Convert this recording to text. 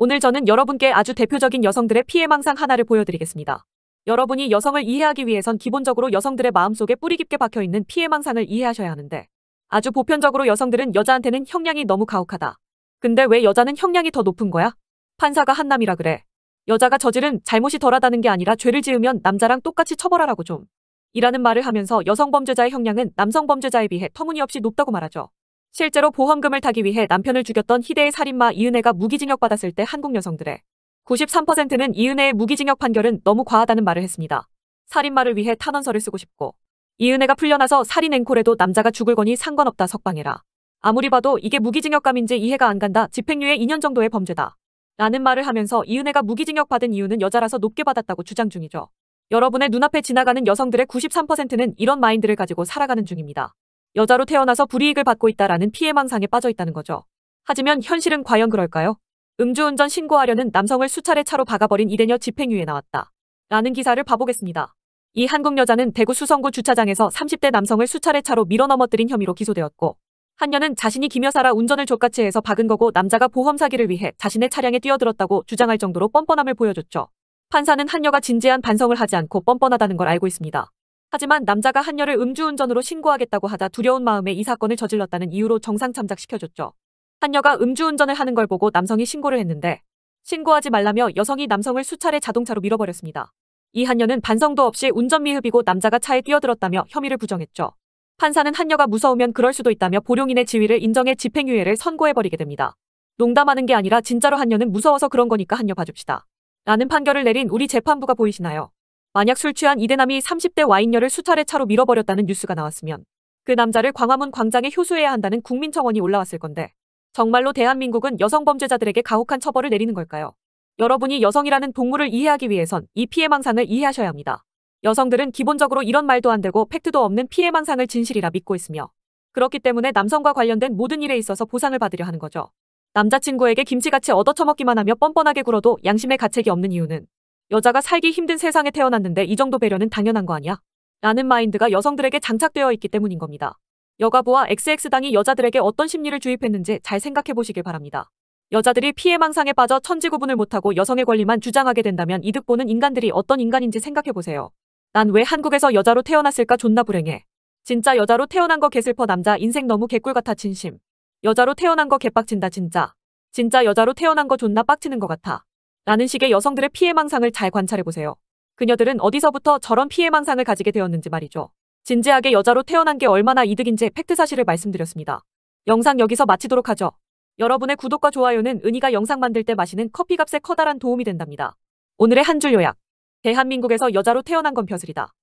오늘 저는 여러분께 아주 대표적인 여성들의 피해망상 하나를 보여드리겠습니다. 여러분이 여성을 이해하기 위해선 기본적으로 여성들의 마음속에 뿌리 깊게 박혀있는 피해망상을 이해하셔야 하는데 아주 보편적으로 여성들은 여자한테는 형량이 너무 가혹하다. 근데 왜 여자는 형량이 더 높은 거야? 판사가 한남이라 그래. 여자가 저지른 잘못이 덜하다는 게 아니라 죄를 지으면 남자랑 똑같이 처벌하라고 좀. 이라는 말을 하면서 여성 범죄자의 형량은 남성 범죄자에 비해 터무니없이 높다고 말하죠. 실제로 보험금을 타기 위해 남편을 죽였던 희대의 살인마 이은혜가 무기징역 받았을 때 한국 여성들의 93%는 이은혜의 무기징역 판결은 너무 과하다는 말을 했습니다. 살인마를 위해 탄원서를 쓰고 싶고 이은혜가 풀려나서 살인 앵콜에도 남자가 죽을 거니 상관없다 석방해라. 아무리 봐도 이게 무기징역감인지 이해가 안 간다 집행유예 2년 정도의 범죄다. 라는 말을 하면서 이은혜가 무기징역 받은 이유는 여자라서 높게 받았다고 주장 중이죠. 여러분의 눈앞에 지나가는 여성들의 93%는 이런 마인드를 가지고 살아가는 중입니다. 여자로 태어나서 불이익을 받고 있다라는 피해망상에 빠져 있다는 거죠. 하지만 현실은 과연 그럴까요? 음주운전 신고하려는 남성을 수차례 차로 박아버린 이대녀 집행유예 나왔다. 라는 기사를 봐보겠습니다. 이 한국 여자는 대구 수성구 주차장에서 30대 남성을 수차례 차로 밀어넘어뜨린 혐의로 기소되었고 한녀는 자신이 김여사라 운전을 족같이 해서 박은 거고 남자가 보험 사기를 위해 자신의 차량에 뛰어들었다고 주장할 정도로 뻔뻔함을 보여줬죠. 판사는 한녀가 진지한 반성을 하지 않고 뻔뻔하다는 걸 알고 있습니다. 하지만 남자가 한녀를 음주운전으로 신고하겠다고 하자 두려운 마음에 이 사건을 저질렀다는 이유로 정상 참작시켜줬죠. 한녀가 음주운전을 하는 걸 보고 남성이 신고를 했는데 신고하지 말라며 여성이 남성을 수차례 자동차로 밀어버렸습니다. 이 한녀는 반성도 없이 운전미흡이고 남자가 차에 뛰어들었다며 혐의를 부정했죠. 판사는 한녀가 무서우면 그럴 수도 있다며 보령인의 지위를 인정해 집행유예를 선고해버리게 됩니다. 농담하는 게 아니라 진짜로 한녀는 무서워서 그런 거니까 한녀 봐줍시다. 라는 판결을 내린 우리 재판부가 보이시나요? 만약 술 취한 이대남이 30대 와인녀를 수차례 차로 밀어버렸다는 뉴스가 나왔으면 그 남자를 광화문 광장에 효수해야 한다는 국민 청원이 올라왔을 건데 정말로 대한민국은 여성 범죄자들에게 가혹한 처벌을 내리는 걸까요? 여러분이 여성이라는 동물을 이해하기 위해선 이 피해망상을 이해하셔야 합니다. 여성들은 기본적으로 이런 말도 안 되고 팩트도 없는 피해망상을 진실이라 믿고 있으며 그렇기 때문에 남성과 관련된 모든 일에 있어서 보상을 받으려 하는 거죠. 남자친구에게 김치같이 얻어처먹기만 하며 뻔뻔하게 굴어도 양심의 가책이 없는 이유는 여자가 살기 힘든 세상에 태어났는데 이 정도 배려는 당연한 거 아니야? 라는 마인드가 여성들에게 장착되어 있기 때문인 겁니다. 여가부와 XX당이 여자들에게 어떤 심리를 주입했는지 잘 생각해 보시길 바랍니다. 여자들이 피해망상에 빠져 천지구분을 못하고 여성의 권리만 주장하게 된다면 이득 보는 인간들이 어떤 인간인지 생각해 보세요. 난 왜 한국에서 여자로 태어났을까 존나 불행해. 진짜 여자로 태어난 거 개슬퍼 남자 인생 너무 개꿀 같아 진심. 여자로 태어난 거 개빡친다 진짜. 진짜 여자로 태어난 거 존나 빡치는 것 같아. 라는 식의 여성들의 피해망상을 잘 관찰해보세요. 그녀들은 어디서부터 저런 피해망상을 가지게 되었는지 말이죠. 진지하게 여자로 태어난 게 얼마나 이득인지 팩트 사실을 말씀드렸습니다. 영상 여기서 마치도록 하죠. 여러분의 구독과 좋아요는 은희가 영상 만들 때 마시는 커피값에 커다란 도움이 된답니다. 오늘의 한 줄 요약. 대한민국에서 여자로 태어난 건 벼슬이다.